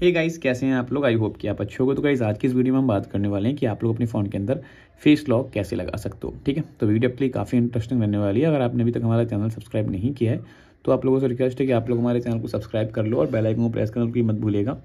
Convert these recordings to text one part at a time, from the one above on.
हे hey guys कैसे हैं आप लोग आई होप कि आप अच्छे हो तो गाइस आज की इस वीडियो में हम बात करने वाले हैं कि आप लोग अपने फ़ोन के अंदर फेस लॉक कैसे लगा सकते हो ठीक है तो वीडियो आपके लिए काफ़ी इंटरेस्टिंग रहने वाली है अगर आपने अभी तक हमारा चैनल सब्सक्राइब नहीं किया है तो आप लोगों से रिक्वेस्ट है कि आप लोग हमारे चैनल को सब्सक्राइब कर लो और बेल आइकन को प्रेस करना की मत भूलेगा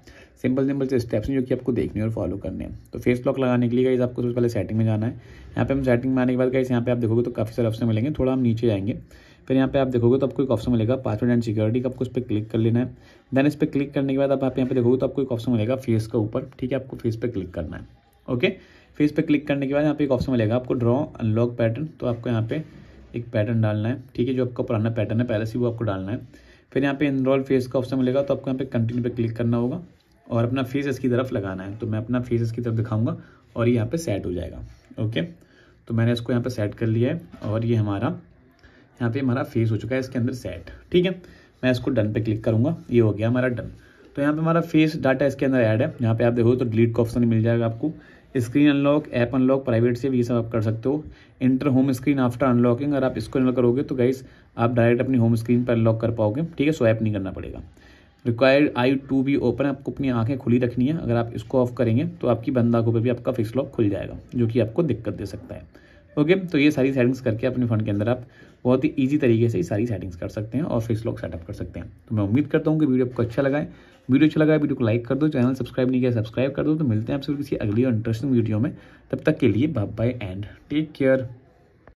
सिंपल सिंपल से स्टेप्स हैं जो कि आपको देखने और फॉलो करने हैं तो फेस लॉक लगाने के लिए गाइस आपको सबसे पहले सेटिंग में जाना है यहाँ पे हम सेटिंग में आने के बाद गाइस यहाँ पे आप देखोगे तो काफ़ी सारे ऑप्शन मिलेंगे थोड़ा हम नीचे जाएंगे फिर यहाँ पे आप देखोगे तो आपको एक ऑप्शन मिलेगा पासवर्ड एंड सिक्योरिटी का आपको उस पर क्लिक कर लेना है देन इस पर क्लिक करने के बाद आप यहाँ पे देखोगे तो आपको एक ऑप्शन मिलेगा फेस का ऊपर ठीक है आपको फेस पर क्लिक करना है ओके फेस पर क्लिक करने के बाद यहाँ पे एक ऑप्शन मिलेगा आपको ड्रॉ अनलॉक पैटर्न तो आपको यहाँ पे एक पैटर्न डालना है ठीक है जो आपका पुराना पैटर्न है पहले से वो आपको डालना है फिर यहाँ पे इनरोल फेस का ऑप्शन मिलेगा तो आपको यहाँ पे कंटिन्यू पे क्लिक करना होगा और अपना फेस इसकी तरफ लगाना है तो मैं अपना फेस इसकी तरफ दिखाऊंगा और ये यहाँ पे सेट हो जाएगा ओके तो मैंने इसको यहाँ पे सेट कर लिया है और ये हमारा यहाँ पे हमारा फेस हो चुका है इसके अंदर सेट ठीक है मैं इसको डन पे क्लिक करूंगा ये हो गया हमारा डन तो यहाँ पे हमारा फेस डाटा इसके अंदर ऐड है यहाँ पे आप देखो तो डिलीट का ऑप्शन मिल जाएगा आपको screen unlock app unlock private save ये सब आप कर सकते हो enter home screen after unlocking अगर आप इसको अनलॉक करोगे तो गाइस आप डायरेक्ट अपनी होम स्क्रीन पर अनलॉक कर पाओगे ठीक है स्वैप नहीं करना पड़ेगा required eye to be open आपको अपनी आंखें खुली रखनी है अगर आप इसको ऑफ करेंगे तो आपकी बंदा को भी आपका फिक्स लॉक खुल जाएगा जो कि आपको दिक्कत दे सकता है ओके तो ये सारी सेटिंग्स करके अपने फ़ोन के अंदर आप बहुत ही ईजी तरीके से सारी सेटिंग्स कर सकते हैं और फेस लॉक सेटअप कर सकते हैं तो मैं उम्मीद करता हूँ कि वीडियो आपको अच्छा लगाए वीडियो अच्छा लगाए वीडियो को लाइक कर दो चैनल सब्सक्राइब नहीं किया सब्सक्राइब कर दो तो मिलते हैं आपसे किसी अगली और इंटरेस्टिंग वीडियो में तब तक के लिए bye bye and take care